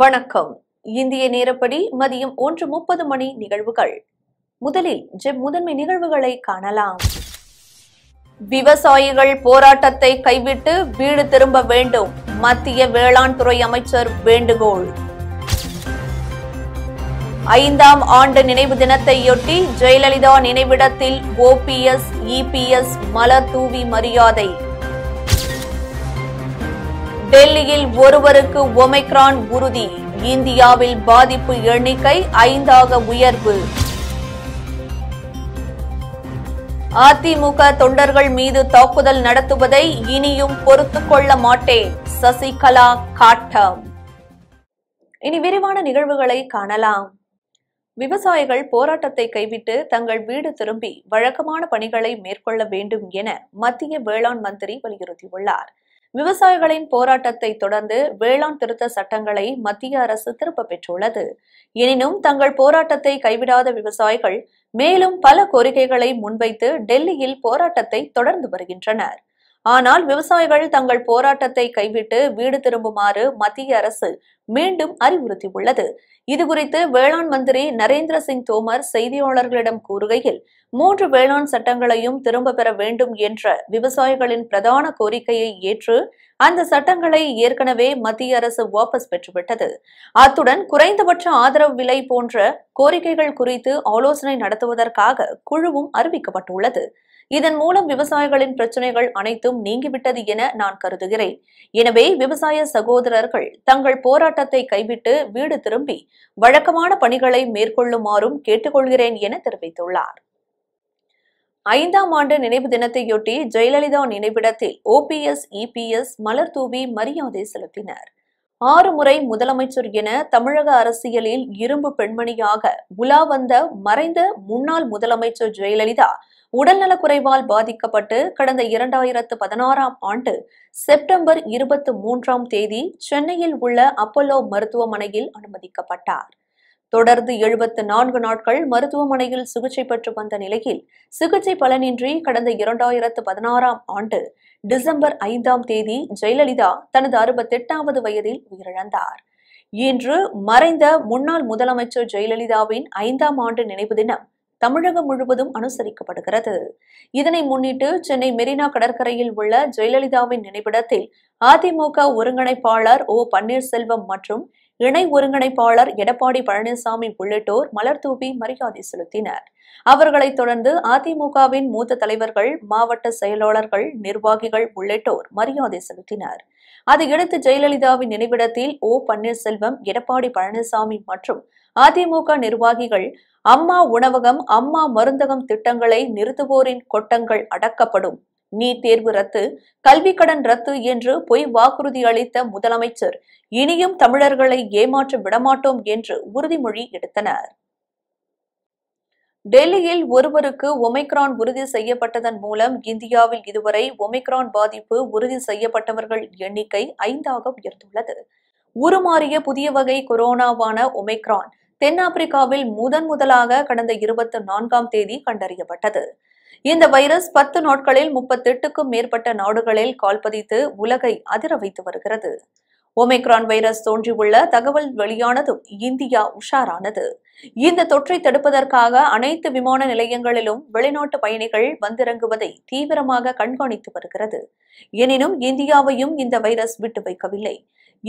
வணக்கம் இந்திய நேரப்படி மதியம் ஒன்று முப்பது மணி நிகழ்வுகள் முதலில் ஜெப் முதன்மை நிகழ்வுகளை காணலாம் விவசாயிகள் போராட்டத்தை கைவிட்டு வீடு திரும்ப வேண்டும் மத்திய வேளாண் துறை அமைச்சர் வேண்டுகோள் ஐந்தாம் ஆண்டு நினைவு தினத்தையொட்டி ஜெயலலிதா நினைவிடத்தில் ஓபிஎஸ் இபிஎஸ் மலர் தூவி மரியாதை டெல்லியில் ஒருவருக்கு ஒமைக்ரான் உறுதி இந்தியாவில் பாதிப்பு எண்ணிக்கை ஐந்தாக உயர்வு அதிமுக தொண்டர்கள் மீது தாக்குதல் நடத்துவதை இனியும் பொறுத்துக் கொள்ள மாட்டேன் சசிகலா காட்டம் இனி விரிவான நிகழ்வுகளை காணலாம் விவசாயிகள் போராட்டத்தை கைவிட்டு தங்கள் வீடு திரும்பி வழக்கமான பணிகளை மேற்கொள்ள வேண்டும் என மத்திய வேளாண் மந்திரி வலியுறுத்தியுள்ளார் விவசாயிகளின் போராட்டத்தை தொடர்ந்து வேளாண் திருத்த சட்டங்களை மத்திய அரசு திருப்ப பெற்றுள்ளது எனினும் தங்கள் போராட்டத்தை கைவிடாத விவசாயிகள் மேலும் பல கோரிக்கைகளை முன்வைத்து டெல்லியில் போராட்டத்தை தொடர்ந்து வருகின்றனர் ஆனால் விவசாயிகள் தங்கள் போராட்டத்தை கைவிட்டு வீடு திரும்புமாறு மத்திய அரசு மீண்டும் அறிவுறுத்தியுள்ளது இதுகுறித்து வேளாண் மந்திரி நரேந்திர சிங் தோமர் செய்தியாளர்களிடம் கூறுகையில் மூன்று வேளாண் சட்டங்களையும் திரும்ப பெற வேண்டும் என்ற விவசாயிகளின் பிரதான கோரிக்கையை ஏற்று அந்த சட்டங்களை ஏற்கனவே மத்திய அரசு வாபஸ் பெற்றுவிட்டது அத்துடன் குறைந்தபட்ச ஆதரவு விலை போன்ற கோரிக்கைகள் குறித்து ஆலோசனை நடத்துவதற்காக குழுவும் அறிவிக்கப்பட்டுள்ளது இதன் மூலம் விவசாயிகளின் பிரச்சனைகள் அனைத்தும் நீங்கிவிட்டது என நான் கருதுகிறேன் எனவே விவசாய சகோதரர்கள் தங்கள் போராட்டத்தை கைவிட்டு வீடு திரும்பி வழக்கமான பணிகளை மேற்கொள்ளுமாறும் கேட்டுக்கொள்கிறேன் என தெரிவித்துள்ளார் ஐந்தாம் ஆண்டு நினைவு தினத்தையொட்டி ஜெயலலிதா நினைவிடத்தில் ஓபிஎஸ் இபிஎஸ் மலர் தூவி மரியாதை செலுத்தினர் ஆறு முறை முதலமைச்சர் என தமிழக அரசியலில் இரும்பு பெண்மணியாக உலா வந்த மறைந்த முன்னாள் முதலமைச்சர் ஜெயலலிதா உடல்நலக்குறைவால் பாதிக்கப்பட்டு கடந்த இரண்டாயிரத்து பதினாறாம் ஆண்டு செப்டம்பர் இருபத்தி மூன்றாம் தேதி சென்னையில் உள்ள அப்பல்லோ மருத்துவமனையில் அனுமதிக்கப்பட்டார் தொடர்ந்து எழுபத்து நான்கு நாட்கள் மருத்துவமனையில் சிகிச்சை பெற்று வந்த நிலையில் சிகிச்சை பலனின்றி கடந்த இரண்டாயிரத்து பதினாறாம் ஆண்டு டிசம்பர் ஐந்தாம் தேதி ஜெயலலிதா தனது அறுபத்தெட்டாவது வயதில் உயிரிழந்தார் இன்று மறைந்த முன்னாள் முதலமைச்சர் ஜெயலலிதாவின் ஐந்தாம் ஆண்டு நினைவு தினம் தமிழகம் முழுவதும் அனுசரிக்கப்படுகிறது இதனை முன்னிட்டு சென்னை மெரினா கடற்கரையில் உள்ள ஜெயலலிதாவின் நினைவிடத்தில் அதிமுக ஒருங்கிணைப்பாளர் ஓ பன்னீர்செல்வம் மற்றும் இணை ஒருங்கிணைப்பாளர் எடப்பாடி பழனிசாமி உள்ளிட்டோர் மலர் தூவி மரியாதை செலுத்தினர் அவர்களைத் தொடர்ந்து அதிமுகவின் மூத்த தலைவர்கள் மாவட்ட செயலாளர்கள் நிர்வாகிகள் உள்ளிட்டோர் மரியாதை செலுத்தினர் அதையடுத்து ஜெயலலிதாவின் நினைவிடத்தில் ஓ பன்னீர்செல்வம் எடப்பாடி பழனிசாமி மற்றும் அதிமுக நிர்வாகிகள் அம்மா உணவகம் அம்மா மருந்தகம் திட்டங்களை நிறுத்துவோரின் கொட்டங்கள் அடக்கப்படும் நீட் தேர்வு ரத்து கல்வி கடன் ரத்து என்று பொய் வாக்குறுதி அளித்த முதலமைச்சர் இனியும் தமிழர்களை ஏமாற்ற விடமாட்டோம் என்று உறுதிமொழி எடுத்தனர் டெல்லியில் ஒருவருக்கு ஒமைக்ரான் உறுதி செய்யப்பட்டதன் மூலம் இந்தியாவில் இதுவரை ஒமைக்ரான் பாதிப்பு உறுதி செய்யப்பட்டவர்கள் எண்ணிக்கை ஐந்தாக உயர்ந்துள்ளது உருமாறிய புதிய வகை கொரோனாவான ஒமைக்ரான் தென்னாப்பிரிக்காவில் முதன் முதலாக கடந்த இருபத்தி நான்காம் தேதி கண்டறியப்பட்டது இந்த வைரஸ் பத்து நாட்களில் முப்பத்தி எட்டுக்கும் மேற்பட்ட நாடுகளில் கால்பதித்து உலகை அதிர வைத்து வருகிறது ஒமிக்ரான் வைரஸ் தோன்றியுள்ள தகவல் வெளியானதும் இந்தியா உஷாரானது இந்த தொற்றை தடுப்பதற்காக அனைத்து விமான நிலையங்களிலும் வெளிநாட்டு பயணிகள் வந்திறங்குவதை தீவிரமாக கண்காணித்து வருகிறது எனினும் இந்தியாவையும் இந்த வைரஸ் விட்டு வைக்கவில்லை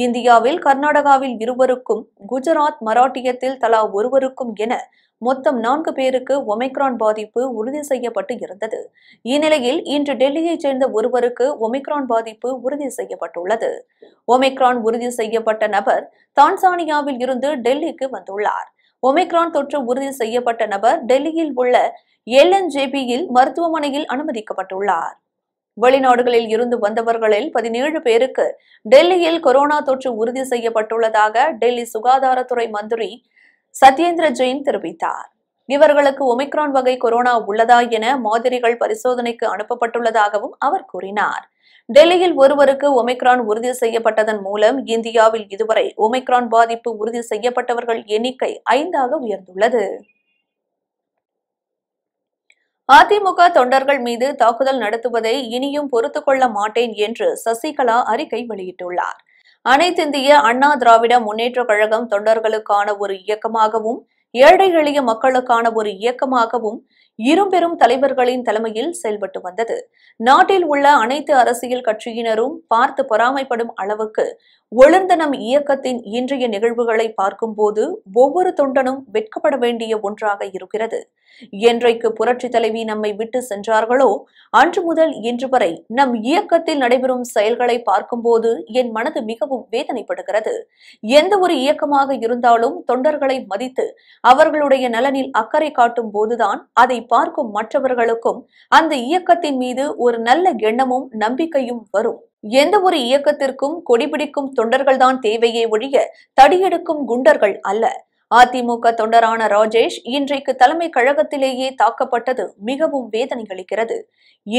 இந்தியாவில் கர்நாடகாவில் இருவருக்கும் குஜராத் மராட்டியத்தில் தலா ஒருவருக்கும் என மொத்தம் நான்கு பேருக்கு ஒமைக்ரான் பாதிப்பு உறுதி செய்யப்பட்டு இருந்தது இந்நிலையில் இன்று டெல்லியைச் சேர்ந்த ஒருவருக்கு ஒமைக்ரான் பாதிப்பு உறுதி செய்யப்பட்டுள்ளது ஒமைக்ரான் உறுதி செய்யப்பட்ட நபர் தான்சானியாவில் இருந்து டெல்லிக்கு வந்துள்ளார் ஒமைக்ரான் தொற்று உறுதி செய்யப்பட்ட நபர் டெல்லியில் உள்ள எல்என்ஜேபியில் மருத்துவமனையில் அனுமதிக்கப்பட்டுள்ளார் வெளிநாடுகளில் இருந்து வந்தவர்களில் பதினேழு பேருக்கு டெல்லியில் கொரோனா தொற்று உறுதி செய்யப்பட்டுள்ளதாக டெல்லி சுகாதாரத்துறை மந்திரி சத்யேந்திர ஜெயின் தெரிவித்தார் இவர்களுக்கு ஒமிக்ரான் வகை கொரோனா உள்ளதா என மாதிரிகள் பரிசோதனைக்கு அனுப்பப்பட்டுள்ளதாகவும் அவர் கூறினார் டெல்லியில் ஒருவருக்கு ஒமிக்ரான் உறுதி செய்யப்பட்டதன் மூலம் இந்தியாவில் இதுவரை ஒமிக்ரான் பாதிப்பு உறுதி செய்யப்பட்டவர்கள் எண்ணிக்கை ஐந்தாக உயர்ந்துள்ளது அதிமுக தொண்டர்கள் மீது தாக்குதல் நடத்துவதை இனியும் பொறுத்துக் கொள்ள மாட்டேன் என்று சசிகலா அறிக்கை வெளியிட்டுள்ளார் அனைத்திந்திய அண்ணா திராவிட முன்னேற்ற கழகம் தொண்டர்களுக்கான ஒரு இயக்கமாகவும் ஏழை எளிய மக்களுக்கான ஒரு இயக்கமாகவும் இரும்பெரும் தலைவர்களின் தலைமையில் செயல்பட்டு வந்தது நாட்டில் உள்ள அனைத்து அரசியல் கட்சியினரும் பார்த்து பொறாமைப்படும் அளவுக்கு ஒழுந்தனம் இயக்கத்தின் இன்றைய நிகழ்வுகளை பார்க்கும்போது ஒவ்வொரு தொண்டனும் வெட்கப்பட வேண்டிய ஒன்றாக இருக்கிறது என்றைக்கு புரட்சி தலைவி நம்மை விட்டு சென்றார்களோ அன்று முதல் இன்று வரை நம் இயக்கத்தில் நடைபெறும் செயல்களை பார்க்கும்போது என் மனது மிகவும் வேதனைப்படுகிறது எந்த ஒரு இயக்கமாக இருந்தாலும் தொண்டர்களை மதித்து அவர்களுடைய நலனில் அக்கறை காட்டும் போதுதான் அதை பார்க்கும் மற்றவர்களுக்கும் அந்த இயக்கத்தின் மீது ஒரு நல்ல எண்ணமும் நம்பிக்கையும் வரும் எந்த ஒரு இயக்கத்திற்கும் கொடிபிடிக்கும் தொண்டர்கள்தான் தேவையே ஒழிய தடியெடுக்கும் குண்டர்கள் அல்ல அதிமுக தொண்டரான ராஜேஷ் இன்றைக்கு தலைமை கழகத்திலேயே தாக்கப்பட்டது மிகவும் வேதனை அளிக்கிறது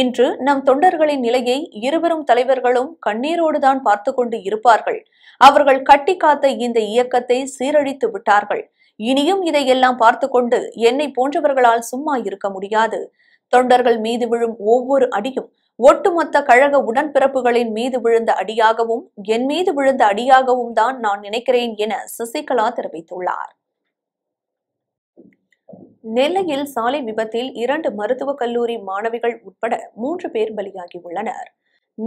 இன்று நம் தொண்டர்களின் நிலையை இருவரும் தலைவர்களும் கண்ணீரோடுதான் பார்த்து கொண்டு இருப்பார்கள் அவர்கள் கட்டி காத்த இந்த இயக்கத்தை சீரழித்து விட்டார்கள் இனியும் இதையெல்லாம் பார்த்து கொண்டு என்னை போன்றவர்களால் சும்மா இருக்க முடியாது தொண்டர்கள் மீது விழும் ஒவ்வொரு அடியும் ஒட்டுமொத்த கழக உடன்பிறப்புகளின் மீது விழுந்த அடியாகவும் என் மீது விழுந்த அடியாகவும் தான் நான் நினைக்கிறேன் என சசிகலா தெரிவித்துள்ளார் நெல்லையில் சாலை விபத்தில் இரண்டு மருத்துவக் கல்லூரி மாணவிகள் உட்பட மூன்று பேர் பலியாகியுள்ளனர்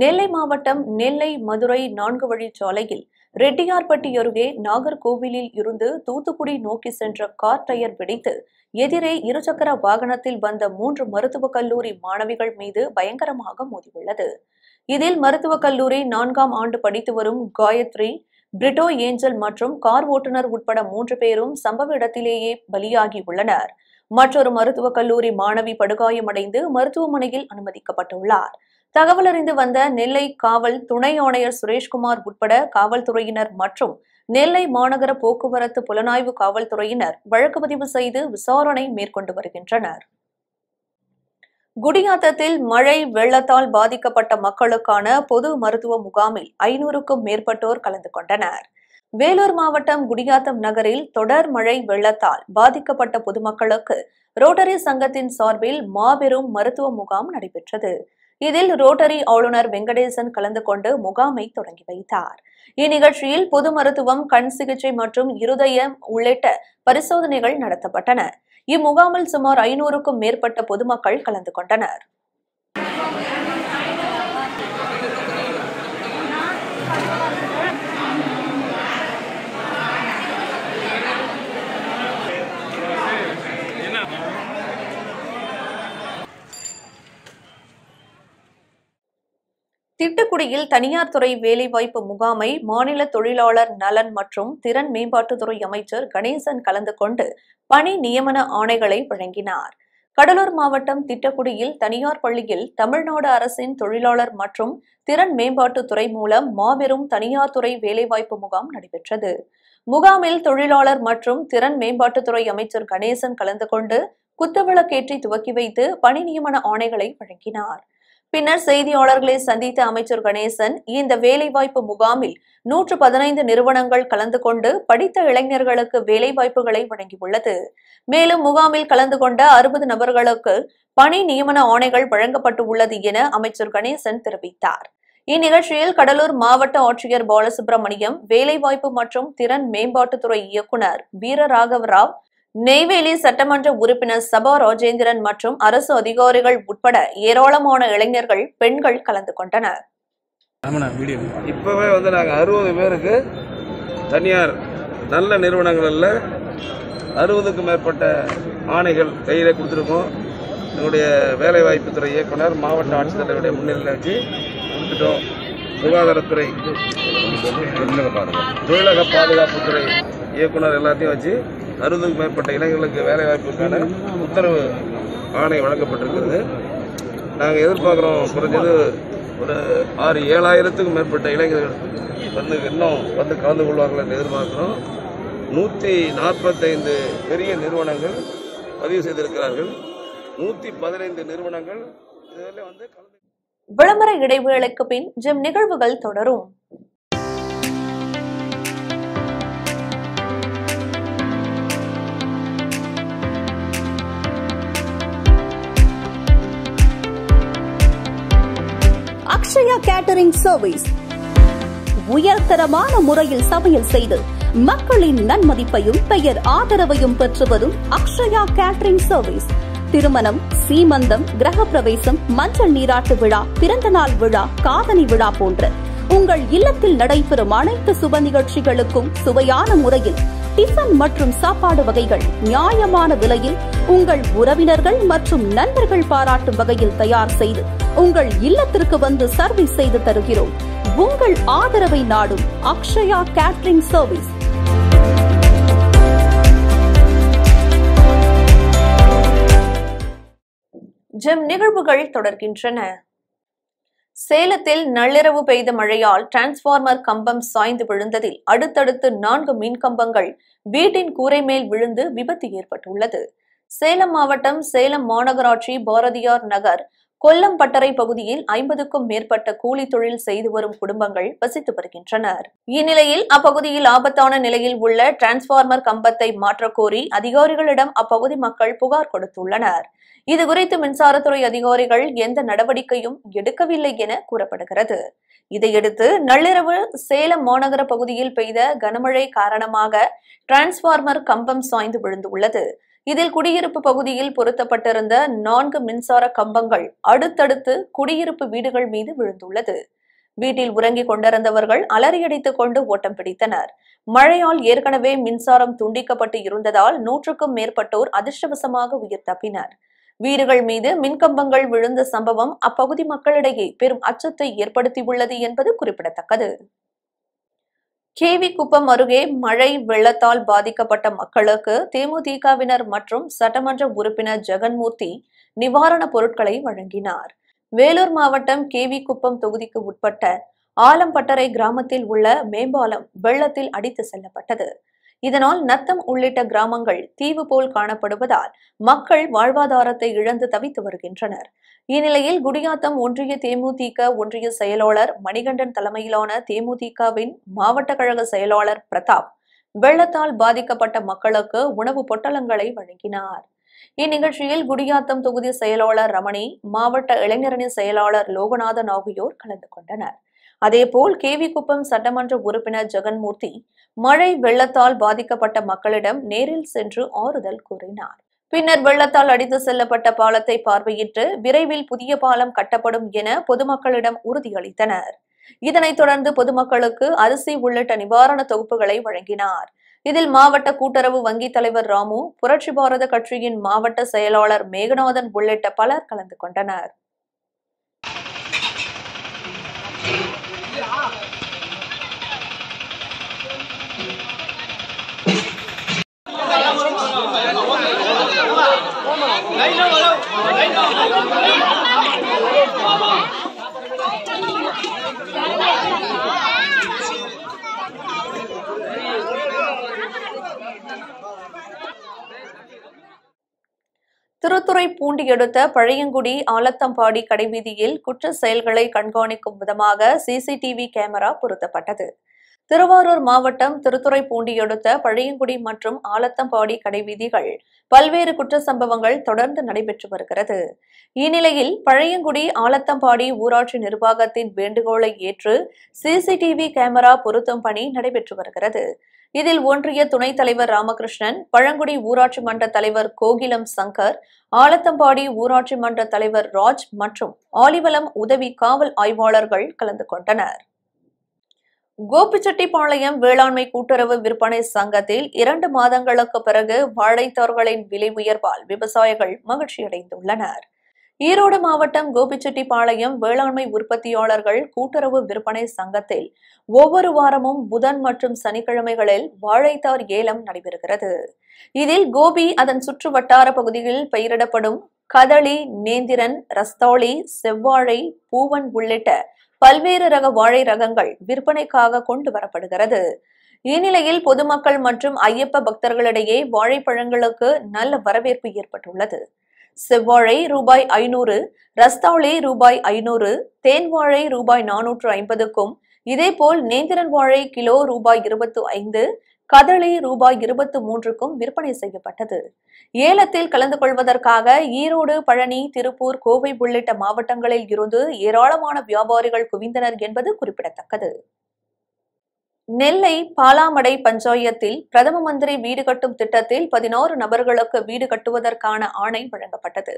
நெல்லை மாவட்டம் நெல்லை மதுரை நான்கு வழி சாலையில் ரெட்டியார்பட்டி அருகே நாகர்கோவிலில் இருந்து தூத்துக்குடி நோக்கி சென்ற கார் டயர் வெடித்து எதிரே இருசக்கர வாகனத்தில் வந்த மூன்று மருத்துவக் கல்லூரி மாணவிகள் மீது பயங்கரமாக மோதியுள்ளது இதில் மருத்துவக் கல்லூரி நான்காம் ஆண்டு படித்து வரும் காயத்ரி பிரிட்டோ ஏஞ்சல் மற்றும் கார் ஓட்டுநர் உட்பட மூன்று பேரும் சம்பவ இடத்திலேயே பலியாகி உள்ளனர் மற்றொரு மருத்துவக் கல்லூரி மாணவி படுகாயமடைந்து மருத்துவமனையில் அனுமதிக்கப்பட்டுள்ளார் தகவல் அறிந்து வந்த நெல்லை காவல் துணை ஆணையர் சுரேஷ்குமார் உட்பட காவல்துறையினர் மற்றும் நெல்லை மாநகர போக்குவரத்து புலனாய்வு காவல்துறையினர் வழக்கு பதிவு செய்து விசாரணை மேற்கொண்டு வருகின்றனர் குடியாத்தத்தில் மழை வெள்ளத்தால் பாதிக்கப்பட்ட மக்களுக்கான பொது மருத்துவ முகாமில் ஐநூறுக்கும் மேற்பட்டோர் கலந்து கொண்டனர் வேலூர் மாவட்டம் குடியாத்தம் நகரில் தொடர் மழை வெள்ளத்தால் பாதிக்கப்பட்ட பொதுமக்களுக்கு ரோட்டரி சங்கத்தின் சார்பில் மாபெரும் மருத்துவ முகாம் நடைபெற்றது இதில் ரோட்டரி ஆளுநர் வெங்கடேசன் கலந்து கொண்டு முகாமை தொடங்கி வைத்தார் இந்நிகழ்ச்சியில் பொது மருத்துவம் கண் சிகிச்சை மற்றும் இருதயம் உள்ளிட்ட பரிசோதனைகள் நடத்தப்பட்டன இம்முகாமில் சுமார் ஐநூறுக்கும் மேற்பட்ட பொதுமக்கள் கலந்து கொண்டனர் திட்டுக்குடியில் தனியார் துறை வேலைவாய்ப்பு முகாமை மாநில தொழிலாளர் நலன் மற்றும் திறன் மேம்பாட்டுத்துறை அமைச்சர் கணேசன் கலந்து கொண்டு பணி நியமன ஆணைகளை வழங்கினார் கடலூர் மாவட்டம் திட்டக்குடியில் தனியார் பள்ளியில் தமிழ்நாடு அரசின் தொழிலாளர் மற்றும் திறன் மேம்பாட்டுத்துறை மூலம் மாபெரும் தனியார் துறை வேலைவாய்ப்பு முகாம் நடைபெற்றது முகாமில் தொழிலாளர் மற்றும் திறன் மேம்பாட்டுத்துறை அமைச்சர் கணேசன் கலந்து கொண்டு குத்துவிளக்கேற்றி துவக்கி வைத்து பணி நியமன ஆணைகளை வழங்கினார் பின்னர் செய்தியாளர்களை சந்தித்த அமைச்சர் கணேசன் இந்த வேலைவாய்ப்பு முகாமில் நூற்று பதினைந்து நிறுவனங்கள் கலந்து கொண்டு படித்த இளைஞர்களுக்கு வேலைவாய்ப்புகளை வழங்கியுள்ளது மேலும் முகாமில் கலந்து கொண்ட அறுபது நபர்களுக்கு பணி நியமன ஆணைகள் வழங்கப்பட்டு உள்ளது என அமைச்சர் கணேசன் தெரிவித்தார் இந்நிகழ்ச்சியில் கடலூர் மாவட்ட ஆட்சியர் பாலசுப்ரமணியம் வேலைவாய்ப்பு மற்றும் திறன் மேம்பாட்டுத்துறை இயக்குநர் வீரராகவ ராவ் நெய்வேலி சட்டமன்ற உறுப்பினர் சபா ராஜேந்திரன் மற்றும் அரசு அதிகாரிகள் உட்பட ஏராளமான இளைஞர்கள் பெண்கள் கலந்து கொண்டனர் இப்பவே வந்து நாங்கள் அறுபது பேருக்கு தனியார் நல்ல நிறுவனங்கள்ல அறுபதுக்கும் மேற்பட்ட ஆணைகள் கையில் கொடுத்துருக்கோம் எங்களுடைய வேலைவாய்ப்பு துறை இயக்குனர் மாவட்ட ஆட்சித்தலைவருடைய முன்னிலையில் வச்சு கொடுத்துட்டோம் சுகாதாரத்துறை தொழிலக பாதுகாப்புத்துறை இயக்குனர் எல்லாத்தையும் வச்சு அறுபதுக்கு மேற்பட்ட இளைஞர்களுக்கு வேலைவாய்ப்புக்கான உத்தரவு ஆணை வழங்கப்பட்டிருக்கிறது நாங்கள் எதிர்பார்க்குறோம் குறைஞ்சது ஒரு ஆறு ஏழாயிரத்துக்கும் மேற்பட்ட இளைஞர்கள் வந்து இன்னும் வந்து கலந்து கொள்வார்கள் என்று எதிர்பார்க்குறோம் நூற்றி நாற்பத்தைந்து பெரிய நிறுவனங்கள் பதிவு செய்திருக்கிறார்கள் நூற்றி பதினைந்து நிறுவனங்கள் இதில் வந்து விளம்பர இடைவேளைக்கு பின் ஜிம் நிகழ்வுகள் தொடரும் அக்ஷயா கேட்டரிங் சர்வீஸ் உயர்தரமான முறையில் சமையல் செய்து மக்களின் நன்மதிப்பையும் பெயர் ஆதரவையும் பெற்று வரும் அக்ஷயா கேட்டரிங் சர்வீஸ் திருமணம் சீமந்தம் கிரக பிரவேசம் மஞ்சள் நீராட்டு விழா பிறந்த நாள் விழா காதனி விழா போன்ற உங்கள் இல்லத்தில் நடைபெறும் அனைத்து சுப நிகழ்ச்சிகளுக்கும் சுவையான முறையில் டிஃபன் மற்றும் சாப்பாடு வகைகள் நியாயமான விலையில் உங்கள் உறவினர்கள் மற்றும் நண்பர்கள் பாராட்டும் வகையில் தயார் செய்து உங்கள் இல்லத்திற்கு வந்து சர்வீஸ் செய்து தருகிறோம் உங்கள் ஆதரவை நாடும் அக்ஷயா கேட்ரிங் சர்வீஸ் ஜெம் நிகழ்வுகள் தொடர்கின்றன சேலத்தில் நள்ளிரவு பெய்த மழையால் டிரான்ஸ்பார்மர் கம்பம் சாய்ந்து விழுந்ததில் அடுத்தடுத்து நான்கு மின் கம்பங்கள் வீட்டின் கூரை மேல் விழுந்து விபத்து ஏற்பட்டுள்ளது சேலம் மாவட்டம் சேலம் மாநகராட்சி பாரதியார் நகர் கொல்லம் பட்டறை பகுதியில் ஐம்பதுக்கும் மேற்பட்ட கூலி தொழில் செய்து வரும் குடும்பங்கள் வசித்து வருகின்றனர் இந்நிலையில் அப்பகுதியில் ஆபத்தான நிலையில் உள்ள டிரான்ஸ்பார்மர் கம்பத்தை மாற்றக்கோரி அதிகாரிகளிடம் அப்பகுதி மக்கள் புகார் கொடுத்துள்ளனர் இதுகுறித்து மின்சாரத்துறை அதிகாரிகள் எந்த நடவடிக்கையும் எடுக்கவில்லை என கூறப்படுகிறது இதையடுத்து நள்ளிரவு சேலம் மாநகர பகுதியில் பெய்த கனமழை காரணமாக டிரான்ஸ்பார்மர் கம்பம் சாய்ந்து விழுந்துள்ளது இதில் குடியிருப்பு பகுதியில் பொருத்தப்பட்டிருந்த நான்கு மின்சார கம்பங்கள் அடுத்தடுத்து குடியிருப்பு வீடுகள் மீது விழுந்துள்ளது வீட்டில் உறங்கிக் கொண்டிருந்தவர்கள் அலறியடித்துக் கொண்டு ஓட்டம் பிடித்தனர் மழையால் ஏற்கனவே மின்சாரம் துண்டிக்கப்பட்டு இருந்ததால் நூற்றுக்கும் மேற்பட்டோர் அதிர்ஷ்டவசமாக உயிர் தப்பினர் வீடுகள் மீது மின்கம்பங்கள் விழுந்த சம்பவம் அப்பகுதி மக்களிடையே பெரும் அச்சத்தை ஏற்படுத்தியுள்ளது என்பது குறிப்பிடத்தக்கது கேவி குப்பம் அருகே மழை வெள்ளத்தால் பாதிக்கப்பட்ட மக்களுக்கு தேமுதிகவினர் மற்றும் சட்டமன்ற உறுப்பினர் ஜெகன்மூர்த்தி நிவாரணப் பொருட்களை வழங்கினார் வேலூர் மாவட்டம் கேவி குப்பம் தொகுதிக்கு உட்பட்ட ஆலம்பட்டறை கிராமத்தில் உள்ள மேம்பாலம் வெள்ளத்தில் அடித்து செல்லப்பட்டது இதனால் நத்தம் உள்ளிட்ட கிராமங்கள் தீவு போல் காணப்படுவதால் மக்கள் வாழ்வாதாரத்தை இழந்து தவித்து வருகின்றனர் இந்நிலையில் குடியாத்தம் ஒன்றிய தேமுதிக ஒன்றிய செயலாளர் மணிகண்டன் தலைமையிலான தேமுதிகவின் மாவட்ட கழக செயலாளர் பிரதாப் வெள்ளத்தால் பாதிக்கப்பட்ட மக்களுக்கு உணவு பொட்டலங்களை வழங்கினார் இந்நிகழ்ச்சியில் குடியாத்தம் தொகுதி செயலாளர் ரமணி மாவட்ட இளைஞரணி செயலாளர் லோகநாதன் ஆகியோர் கலந்து கொண்டனர் அதேபோல் கேவிக்குப்பம் சட்டமன்ற உறுப்பினர் ஜெகன்மூர்த்தி மழை வெள்ளத்தால் பாதிக்கப்பட்ட மக்களிடம் நேரில் சென்று ஆறுதல் கூறினார் பின்னர் வெள்ளத்தால் அடித்து செல்லப்பட்ட பாலத்தை பார்வையிட்டு விரைவில் புதிய பாலம் கட்டப்படும் என பொதுமக்களிடம் உறுதியளித்தனர் இதனைத் தொடர்ந்து பொதுமக்களுக்கு அரிசி உள்ளிட்ட நிவாரண தொகுப்புகளை வழங்கினார் இதில் மாவட்ட கூட்டுறவு வங்கி தலைவர் ராமு புரட்சி பாரத கட்சியின் மாவட்ட செயலாளர் மேகநாதன் உள்ளிட்ட பலர் கலந்து கொண்டனர் திருத்துறை பூண்டி எடுத்த பழையங்குடி ஆலத்தம்பாடி கடைவீதியில் குற்ற செயல்களை கண்காணிக்கும் விதமாக சிசிடிவி கேமரா பொருத்தப்பட்டது திருவாரூர் மாவட்டம் திருத்துறைப்பூண்டி அடுத்த பழையங்குடி மற்றும் ஆலத்தம்பாடி கடைவீதிகள் பல்வேறு குற்ற சம்பவங்கள் தொடர்ந்து நடைபெற்று வருகிறது இந்நிலையில் பழையங்குடி ஆலத்தம்பாடி ஊராட்சி நிர்வாகத்தின் வேண்டுகோளை ஏற்று சிசிடிவி கேமரா பொருத்தும் பணி நடைபெற்று வருகிறது இதில் ஒன்றிய துணைத் தலைவர் ராமகிருஷ்ணன் பழங்குடி ஊராட்சி மன்ற தலைவர் கோகிலம் சங்கர் ஆலத்தம்பாடி ஊராட்சி மன்ற தலைவர் ராஜ் மற்றும் ஆலிவலம் உதவி காவல் ஆய்வாளர்கள் கலந்து கொண்டனர் கோபிச்செட்டிப்பாளையம் வேளாண்மை கூட்டுறவு விற்பனை சங்கத்தில் இரண்டு மாதங்களுக்கு பிறகு வாழைத்தார்களின் விலை உயர்வால் விவசாயிகள் மகிழ்ச்சியடைந்துள்ளனர் ஈரோடு மாவட்டம் கோபிச்செட்டிப்பாளையம் வேளாண்மை உற்பத்தியாளர்கள் கூட்டுறவு விற்பனை சங்கத்தில் ஒவ்வொரு வாரமும் புதன் மற்றும் சனிக்கிழமைகளில் வாழைத்தார் ஏலம் நடைபெறுகிறது இதில் கோபி அதன் சுற்று வட்டார பகுதியில் பயிரிடப்படும் கதளி நேந்திரன் ரஸ்தாளி செவ்வாழை பூவன் உள்ளிட்ட பல்வேறு ரக வாழை ரகங்கள் விற்பனைக்காக கொண்டு வரப்படுகிறது இந்நிலையில் பொதுமக்கள் மற்றும் ஐயப்ப பக்தர்களிடையே வாழைப்பழங்களுக்கு நல்ல வரவேற்பு ஏற்பட்டுள்ளது செவ்வாழை ரூபாய் ஐநூறு ரஸ்தாளி ரூபாய் ஐநூறு தேன் வாழை ரூபாய் நானூற்று ஐம்பதுக்கும் இதேபோல் நேந்திரன் வாழை கிலோ ரூபாய் இருபத்து ஐந்து கதளி ரூபாய் இருபத்து மூன்றுக்கும் விற்பனை செய்யப்பட்டது ஏலத்தில் கலந்து கொள்வதற்காக ஈரோடு பழனி திருப்பூர் கோவை உள்ளிட்ட மாவட்டங்களில் இருந்து ஏராளமான வியாபாரிகள் குவிந்தனர் என்பது குறிப்பிடத்தக்கது நெல்லை பாலாமடை பஞ்சாயத்தில் பிரதம மந்திரி வீடு கட்டும் திட்டத்தில் பதினோரு நபர்களுக்கு வீடு கட்டுவதற்கான ஆணை வழங்கப்பட்டது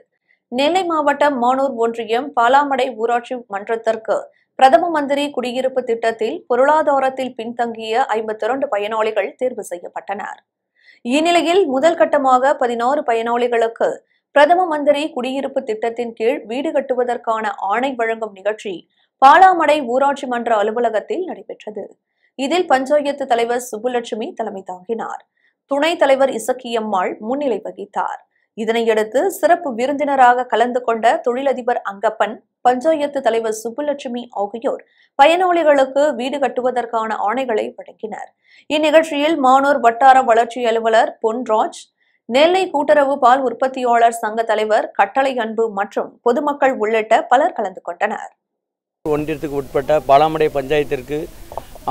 நெல்லை மாவட்டம் மானூர் ஒன்றியம் பாலாமடை ஊராட்சி மன்றத்திற்கு பிரதம மந்திரி குடியிருப்பு திட்டத்தில் பொருளாதாரத்தில் பின்தங்கிய ஐம்பத்தி இரண்டு பயனாளிகள் தேர்வு செய்யப்பட்டனர் இந்நிலையில் முதல் கட்டமாக பதினாறு பயனாளிகளுக்கு பிரதம மந்திரி குடியிருப்பு திட்டத்தின் கீழ் வீடு கட்டுவதற்கான ஆணை வழங்கும் நிகழ்ச்சி பாலாமடை ஊராட்சி மன்ற அலுவலகத்தில் நடைபெற்றது இதில் பஞ்சாயத்து தலைவர் சுப்புலட்சுமி தலைமை தாங்கினார் துணைத் தலைவர் இசக்கியம்மாள் முன்னிலை வகித்தார் இதனையடுத்து சிறப்பு விருந்தினராக கலந்து கொண்ட தொழிலதிபர் அங்கப்பன் பஞ்சாயத்து தலைவர் சுப்புலட்சுமி ஆகியோர் பயனாளிகளுக்கு வீடு கட்டுவதற்கான ஆணைகளை வழங்கினர் இந்நிகழ்ச்சியில் மானூர் வட்டார வளர்ச்சி அலுவலர் பொன்ராஜ் நெல்லை கூட்டுறவு பால் உற்பத்தியாளர் சங்க தலைவர் கட்டளை அன்பு மற்றும் பொதுமக்கள் உள்ளிட்ட பலர் கலந்து கொண்டனர் ஒன்றியத்துக்கு உட்பட்ட பாலாமடை பஞ்சாயத்திற்கு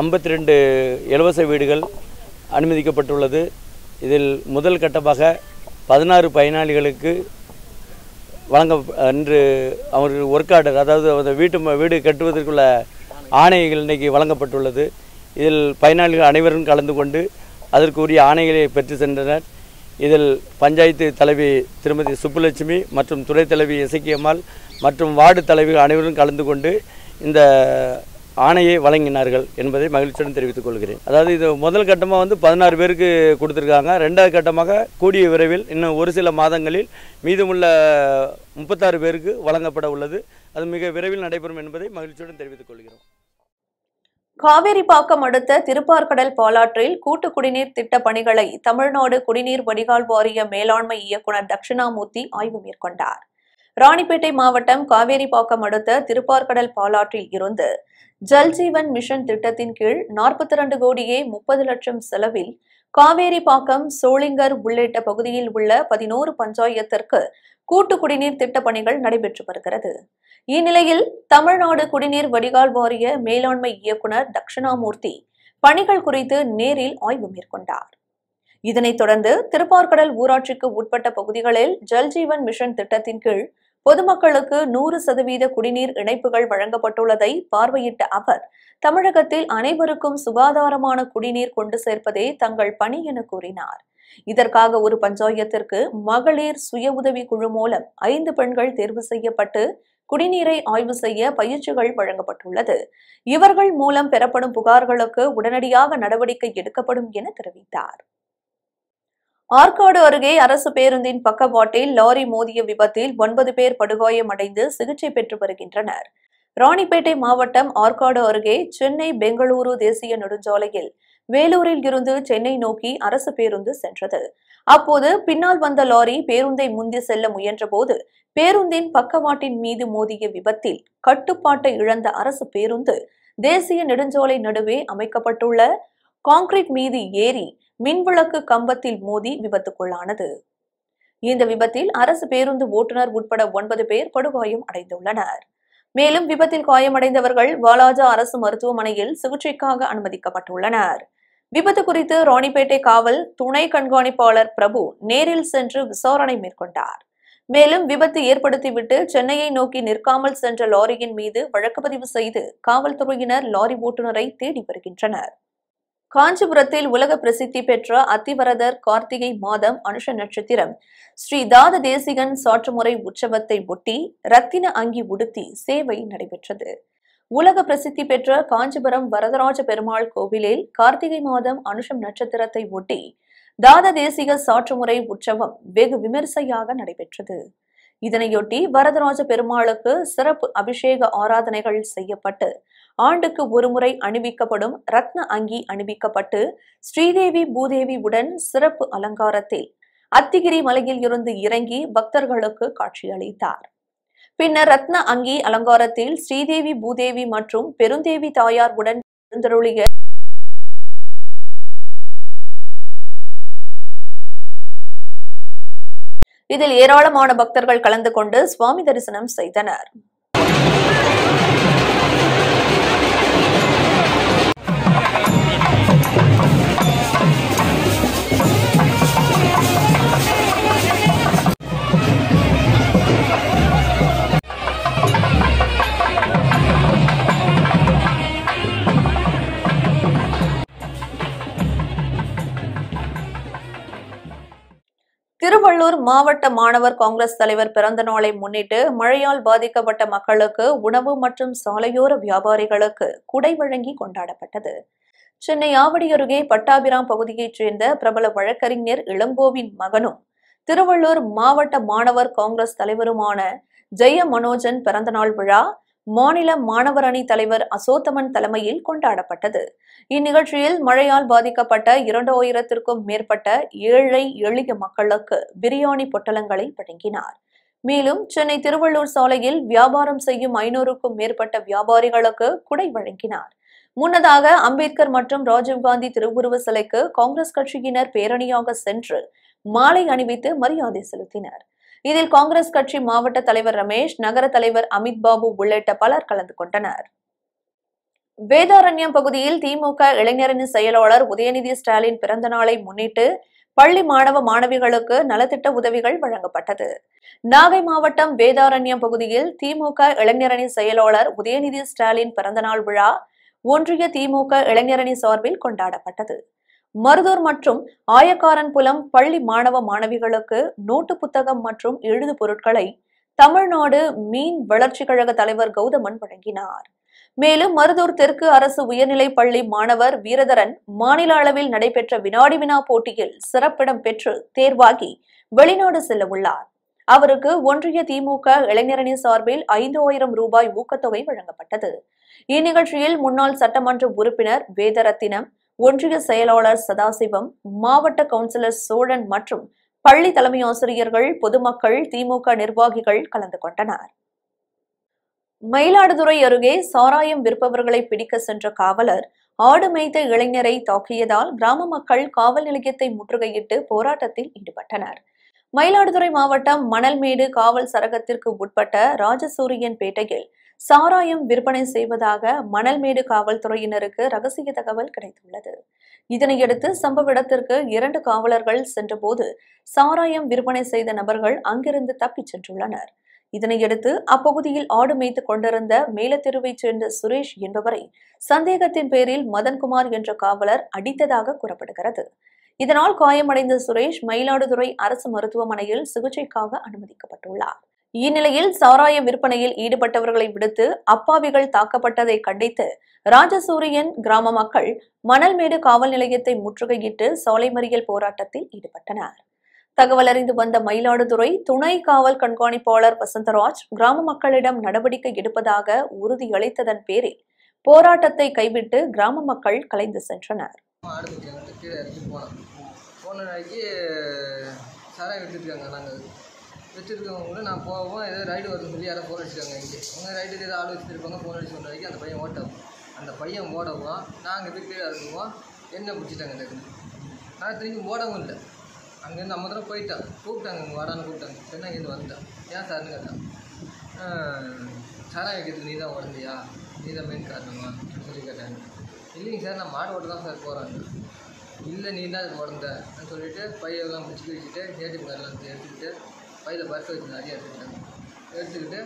ஐம்பத்தி ரெண்டு இலவச வீடுகள் அனுமதிக்கப்பட்டுள்ளது இதில் முதல் கட்டமாக பதினாறு பயனாளிகளுக்கு வழங்க அன்று அவர்கள் ஒர்க் ஆர்டர் அதாவது அந்த வீட்டு வீடு கட்டுவதற்குள்ள ஆணைகள் இன்றைக்கி வழங்கப்பட்டுள்ளது இதில் பயனாளிகள் அனைவரும் கலந்து கொண்டு அதற்குரிய ஆணைகளை பெற்று சென்றனர் இதில் பஞ்சாயத்து தலைவி திருமதி சுப்புலட்சுமி மற்றும் துறை தலைவி இசக்கியம்மாள் மற்றும் வார்டு தலைவிகள் அனைவரும் கலந்து கொண்டு இந்த ஆணையை வழங்கினார்கள் என்பதை மகிழ்ச்சியுடன் தெரிவித்துக் கொள்கிறேன் அதாவது இது முதல் கட்டமாக வந்து பதினாறு பேருக்கு கொடுத்துருக்காங்க ரெண்டாவது கட்டமாக கூடிய விரைவில் இன்னும் ஒரு சில மாதங்களில் மீதமுள்ள முப்பத்தாறு பேருக்கு வழங்கப்பட உள்ளது அது மிக விரைவில் நடைபெறும் என்பதை மகிழ்ச்சியுடன் தெரிவித்துக் கொள்கிறோம் காவேரிப்பாக்கம் அடுத்த திருப்பார்கடல் பாலாற்றில் கூட்டு குடிநீர் திட்ட பணிகளை தமிழ்நாடு குடிநீர் வடிகால் வாரிய மேலாண்மை இயக்குநர் தட்சிணாமூர்த்தி ஆய்வு மேற்கொண்டார் ராணிப்பேட்டை மாவட்டம் காவேரிப்பாக்கம் அடுத்த திருப்பார்கடல் பாலாற்றில் இருந்து ஜல்ஜீவன் மிஷன் திட்டத்தின் கீழ் நாற்பத்தி இரண்டு கோடியே முப்பது லட்சம் செலவில் காவேரிப்பாக்கம் சோளிங்கர் உள்ளிட்ட பகுதியில் உள்ள பதினோரு பஞ்சாயத்திற்கு கூட்டு குடிநீர் திட்ட பணிகள் நடைபெற்று வருகிறது இந்நிலையில் தமிழ்நாடு குடிநீர் வடிகால் வாரிய மேலாண்மை இயக்குநர் தட்சிணாமூர்த்தி பணிகள் குறித்து நேரில் ஆய்வு மேற்கொண்டார் இதனைத் தொடர்ந்து திருப்பார்கடல் ஊராட்சிக்கு உட்பட்ட பகுதிகளில் ஜல்ஜீவன் மிஷன் திட்டத்தின் கீழ் பொதுமக்களுக்கு நூறு சதவீத குடிநீர் இணைப்புகள் வழங்கப்பட்டுள்ளதை பார்வையிட்ட அவர் தமிழகத்தில் அனைவருக்கும் சுகாதாரமான குடிநீர் கொண்டு சேர்ப்பதே தங்கள் பணி என கூறினார் இதற்காக ஒரு பஞ்சாயத்திற்கு மகளிர் சுய உதவி குழு மூலம் ஐந்து பெண்கள் தேர்வு செய்யப்பட்டு குடிநீரை ஆய்வு செய்ய பயிற்சிகள் வழங்கப்பட்டுள்ளது இவர்கள் மூலம் பெறப்படும் புகார்களுக்கு உடனடியாக நடவடிக்கை எடுக்கப்படும் என தெரிவித்தார் ஆற்காடு அருகே அரசு பேருந்தின் பக்கவாட்டில் லாரி மோதிய விபத்தில் ஒன்பது பேர் படுகாயமடைந்து சிகிச்சை பெற்று வருகின்றனர் ராணிப்பேட்டை மாவட்டம் ஆற்காடு அருகே சென்னை பெங்களூரு தேசிய நெடுஞ்சாலையில் வேலூரில் இருந்து சென்னை நோக்கி அரசு பேருந்து சென்றது அப்போது பின்னால் வந்த லாரி பேருந்தை முந்தி செல்ல முயன்றபோது பேருந்தின் பக்கவாட்டின் மீது மோதிய விபத்தில் கட்டுப்பாட்டை இழந்த அரசு பேருந்து தேசிய நெடுஞ்சாலை நடுவே அமைக்கப்பட்டுள்ள காங்கிரீட் மீது ஏறி மின்விளக்கு கம்பத்தில் மோதி விபத்துக்குள்ளானது இந்த விபத்தில் அரசு பேருந்து ஓட்டுநர் உட்பட ஒன்பது பேர் படுகாயம் அடைந்துள்ளனர் மேலும் விபத்தில் காயமடைந்தவர்கள் வாலாஜா அரசு மருத்துவமனையில் சிகிச்சைக்காக அனுமதிக்கப்பட்டுள்ளனர் விபத்து குறித்து ராணிப்பேட்டை காவல் துணை கண்காணிப்பாளர் பிரபு நேரில் சென்று விசாரணை மேற்கொண்டார் மேலும் விபத்து ஏற்படுத்திவிட்டு சென்னையை நோக்கி நிற்காமல் சென்ற லாரியின் மீது வழக்கு பதிவு செய்து காவல்துறையினர் லாரி ஓட்டுநரை தேடி வருகின்றனர் காஞ்சிபுரத்தில் உலக பிரசித்தி பெற்ற அத்திவரதர் கார்த்திகை மாதம் அனுஷ நட்சத்திரம் ஸ்ரீ தாத தேசிகன் சாற்றுமுறை உற்சவத்தை ஒட்டி ரத்தின அங்கி உடுத்தி சேவை நடைபெற்றது உலக பிரசித்தி பெற்ற காஞ்சிபுரம் வரதராஜ பெருமாள் கோவிலில் கார்த்திகை மாதம் அனுஷம் நட்சத்திரத்தை ஒட்டி தாத தேசிக சாற்றுமுறை உற்சவம் வெகு விமரிசையாக நடைபெற்றது இதனையொட்டி வரதராஜ பெருமாளுக்கு சிறப்பு அபிஷேக ஆராதனைகள் செய்யப்பட்டு ஆண்டுக்கு ஒருமுறை அணிவிக்கப்படும் ரத்ன அங்கி அணிவிக்கப்பட்டு ஸ்ரீதேவி பூதேவி உடன் சிறப்பு அலங்காரத்தில் அத்திகிரி மலையில் இருந்து இறங்கி பக்தர்களுக்கு காட்சியளித்தார் பின்னர் ரத்ன அங்கி அலங்காரத்தில் ஸ்ரீதேவி பூதேவி மற்றும் பெருந்தேவி தாயார் உடன் எழுந்தருளிய இதில் ஏராளமான பக்தர்கள் கலந்து கொண்டு சுவாமி தரிசனம் செய்தனர் திருவள்ளூர் மாவட்ட மாணவர் காங்கிரஸ் தலைவர் பிறந்த நாளை முன்னிட்டு மழையால் பாதிக்கப்பட்ட மக்களுக்கு உணவு மற்றும் சாலையோர வியாபாரிகளுக்கு குடை வழங்கி கொண்டாடப்பட்டது சென்னை ஆவடி அருகே பட்டாபிராம் பகுதியைச் சேர்ந்த பிரபல வழக்கறிஞர் இளங்கோவின் மகனும் திருவள்ளூர் மாவட்ட மாணவர் காங்கிரஸ் தலைவருமான ஜெய மனோஜன் பிறந்தநாள் விழா மாநில மாணவர் அணி தலைவர் அசோத்தமன் தலைமையில் கொண்டாடப்பட்டது இந்நிகழ்ச்சியில் மழையால் பாதிக்கப்பட்ட இரண்டு ஆயிரத்திற்கும் மேற்பட்ட ஏழை எளிய மக்களுக்கு பிரியாணி பொட்டலங்களை வழங்கினார் மேலும் சென்னை திருவள்ளூர் சாலையில் வியாபாரம் செய்யும் ஐநூறுக்கும் மேற்பட்ட வியாபாரிகளுக்கு குடை வழங்கினார் முன்னதாக அம்பேத்கர் மற்றும் ராஜீவ்காந்தி திருவுருவ சிலைக்கு காங்கிரஸ் கட்சியினர் பேரணியாக சென்று மாலை அணிவித்து மரியாதை செலுத்தினர் இதில் காங்கிரஸ் கட்சி மாவட்ட தலைவர் ரமேஷ் நகர தலைவர் அமித் பாபு உள்ளிட்ட பலர் கலந்து கொண்டனர் வேதாரண்யம் பகுதியில் திமுக இளைஞரணி செயலாளர் உதயநிதி ஸ்டாலின் பிறந்த நாளை முன்னிட்டு பள்ளி மாணவ மாணவிகளுக்கு நலத்திட்ட உதவிகள் வழங்கப்பட்டது நாகை மாவட்டம் வேதாரண்யம் பகுதியில் திமுக இளைஞரணி செயலாளர் உதயநிதி ஸ்டாலின் பிறந்தநாள் விழா ஒன்றிய திமுக இளைஞரணி சார்பில் கொண்டாடப்பட்டது மருதூர் மற்றும் ஆயக்காரன்புலம் பள்ளி மாணவ மாணவிகளுக்கு நோட்டு புத்தகம் மற்றும் எழுது பொருட்களை தமிழ்நாடு மீன் வளர்ச்சி கழக தலைவர் கௌதமன் வழங்கினார் மேலும் மருதூர் தெற்கு அரசு உயர்நிலை பள்ளி மாணவர் வீரதரன் மாநில அளவில் நடைபெற்ற வினாடி வினா போட்டியில் சிறப்பிடம் பெற்று தேர்வாகி வெளிநாடு செல்ல உள்ளார் அவருக்கு ஒன்றிய திமுக இளைஞரணி சார்பில் ஐந்து ஆயிரம் ரூபாய் ஊக்கத்தொகை வழங்கப்பட்டது இந்நிகழ்ச்சியில் முன்னாள் சட்டமன்ற உறுப்பினர் வேதரத்தினம் ஒன்றிய செயலாளர் சதாசிவம் மாவட்ட கவுன்சிலர் சோழன் மற்றும் பள்ளி தலைமை ஆசிரியர்கள் பொதுமக்கள் திமுக நிர்வாகிகள் கலந்து கொண்டனர் மயிலாடுதுறை அருகே சாராயம் விற்பவர்களை பிடிக்க சென்ற காவலர் ஆடு மேய்த்த இளைஞரை தாக்கியதால் கிராம மக்கள் காவல் நிலையத்தை முற்றுகையிட்டு போராட்டத்தில் ஈடுபட்டனர் மயிலாடுதுறை மாவட்டம் மணல்மேடு காவல் சரகத்திற்கு உட்பட்ட ராஜசூரியன் பேட்டையில் சாராயம் விற்பனை செய்வதாக மணல்மேடு காவல்துறையினருக்கு ரகசிய தகவல் கிடைத்துள்ளது இதனையடுத்து சம்பவ இடத்திற்கு இரண்டு காவலர்கள் சென்றபோது சாராயம் விற்பனை செய்த நபர்கள் அங்கிருந்து தப்பிச் சென்றுள்ளனர் இதனையடுத்து அப்பகுதியில் ஆடு மேய்த்து கொண்டிருந்த மேலத்தெருவைச் சேர்ந்த சுரேஷ் என்பவரை சந்தேகத்தின் பேரில் மதன்குமார் என்ற காவலர் அடித்ததாக கூறப்படுகிறது இதனால் காயமடைந்த சுரேஷ் மயிலாடுதுறை அரசு மருத்துவமனையில் சிகிச்சைக்காக அனுமதிக்கப்பட்டுள்ளார் இந்நிலையில் சாராய விற்பனையில் ஈடுபட்டவர்களை விடுத்து அப்பாவிகள் தாக்கப்பட்டதை கண்டித்து ராஜசூரியன் கிராம மக்கள் மணல்மேடு காவல் நிலையத்தை முற்றுகையிட்டு சாலை மறியல் போராட்டத்தில் ஈடுபட்டனர் தகவல் அறிந்து வந்த மயிலாடுதுறை துணை காவல் கண்காணிப்பாளர் வசந்தராஜ் கிராம மக்களிடம் நடவடிக்கை எடுப்பதாக உறுதியளித்ததன் பேரில் போராட்டத்தை கைவிட்டு கிராம மக்கள் கலைந்து சென்றனர் போன நாளைக்கு சாராயம் எடுத்துருக்காங்க நாங்கள் வச்சுருக்கவங்க நான் போவோம் ஏதோ ரைடு வரும் சொல்லி யாரும் ஃபோன் அடிச்சிருக்காங்க இங்கே அவங்க ரைடுக்கு ஏதோ ஆள் வச்சுருப்பாங்க ஃபோன் அடிச்சு வந்த வரைக்கும் அந்த பையன் ஓட்டவும் அந்த பையன் ஓடவும் நாங்கள் போய் கீழே இருக்குவோம் என்ன பிடிச்சிட்டாங்க டக்குன்னு ஆனால் திரும்பி ஓடவும் இல்லை அங்கேருந்து நம்ம தடவை போயிட்டான் கூப்பிட்டாங்க இங்கே வாடான்னு கூப்பிட்டாங்க பெண்ணா இங்கேருந்து வந்துட்டான் ஏன் சார்னு கேட்டான் சாரா வைக்கிறது நீ தான் உடந்தியா நீ தான் மெயின் காரணமா சொல்லி கேட்டாங்க இல்லைங்க சார் நான் மாடு ஓட்டு தான் சார் போகிறாங்க இல்லை நீ தான் உடந்தேன் சொல்லிவிட்டு பையெல்லாம் பிடிச்சி வச்சுட்டு ஏடிஎம் கார்டெலாம் எடுத்துக்கிட்டு வயதில் பர்ஸ் வச்சு நிறைய எடுத்துக்கிட்டேன் எடுத்துக்கிட்டு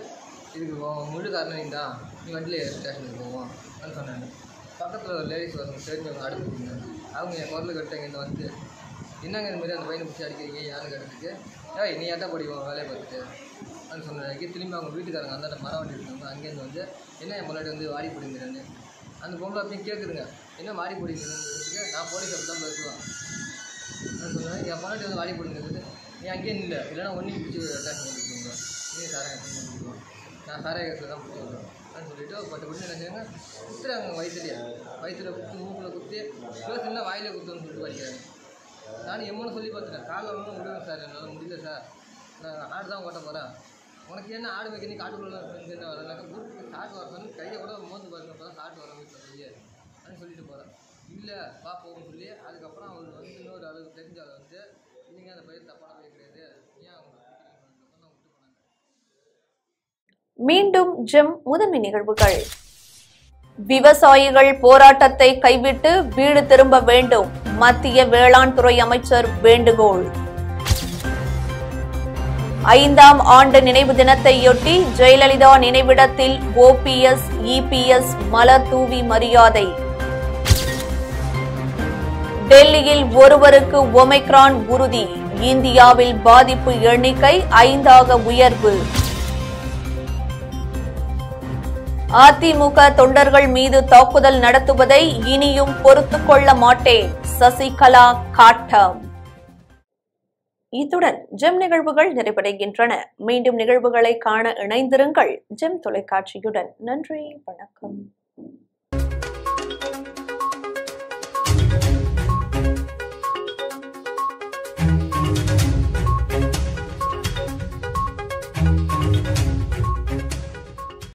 இதுக்கு முழு காரணம் நீ தான் நீ வண்டியில் ஸ்டேஷனுக்கு போவோம் அப்படின்னு பக்கத்தில் ஒரு லேடிஸ் ஒருத்தவங்க தெரிஞ்சவங்க அடுப்புங்க அவங்க என் குரல் கட்டங்க இந்த வந்து என்னங்க இந்த மாதிரி அந்த பையனை பிடிச்சி அடிக்கிறீங்க யாரும் கேட்டதுக்கு ஏய் நீ ஏதா படிவோம் வேலையை பார்த்துட்டு அப்படின்னு சொன்னாங்க திரும்பி அவங்க வீட்டுக்காரங்க அந்த மரம் வண்டி இருக்காங்க அங்கேருந்து வந்து என்ன என் முன்னாடி வந்து வாடி பிடிங்கிறேன்னு அந்த பொம்பளை அப்படியே கேட்குதுங்க என்ன வாடி பிடிக்கிறேன்னு நான் போலீஸ் அப்படி தான் பேசுவேன் சொன்னேன் என் பொண்ணாட்டி வந்து வாடி பிடிங்கிறது நீ அங்கேயே இல்லை இல்லைன்னா ஒன்றையும் பிடிச்சி அட்டாக் பண்ணிருக்கீங்க நீ சாரை அட்டாக் பண்ணிருக்கோம் நான் சாரை கட்டில் தான் பிடிச்சிருக்கேன் அப்படின்னு சொல்லிவிட்டு பத்து பட்டு என்ன செய்யறாங்க குத்துறாங்க வயிற்றுலையே வயிற்றில் குத்து மூக்கில் குத்தி ப்ளஸ் சின்ன வாயில குத்துன்னு சொல்லிட்டு படிக்கிறாங்க நானும் எம்மனு சொல்லி பார்த்துட்டேன் காலை ஒன்றும் விடுங்க சார் என்னால் முடியல சார் நான் ஆடு தான் ஓட்ட போகிறேன் உனக்கு என்ன ஆடு வைக்க நீ காட்டுக்குள்ளே என்ன வரனாக்கா ஊருக்கு சாட்டு வரணும்னு கையை கூட மோந்து பாருங்க அப்போ தான் சாட்டு வர மாதிரி அப்படின்னு சொல்லிட்டு போகிறேன் இல்லை வா போகணும்னு சொல்லி அதுக்கப்புறம் அவங்களுக்கு வந்து இன்னொரு அளவுக்கு தெரிஞ்ச அதை வந்து நீங்கள் அந்த பயிர் தப்பான மீண்டும் ஜெம் முதன்மை நிகழ்வுகள் விவசாயிகள் போராட்டத்தை கைவிட்டு வீடு திரும்ப வேண்டும் மத்திய வேளாண் துறை அமைச்சர் வேண்டுகோள் ஐந்தாம் ஆண்டு நினைவு தினத்தையொட்டி ஜெயலலிதா நினைவிடத்தில் ஓபிஎஸ் இபிஎஸ் மலர் தூவி மரியாதை டெல்லியில் ஒருவருக்கு ஒமைக்ரான் உறுதி இந்தியாவில் பாதிப்பு எண்ணிக்கை ஐந்தாக உயர்வு அதிமுக தொண்டர்கள் மீது தாக்குதல் நடத்துவதை இனியும் பொறுத்துக் கொள்ள மாட்டேன் சசிகலா காட்டம் இத்துடன் ஜெம் நிகழ்வுகள் நிறைவடைகின்றன மீண்டும் நிகழ்வுகளை காண இணைந்திருங்கள் ஜெம் தொலைக்காட்சியுடன் நன்றி வணக்கம்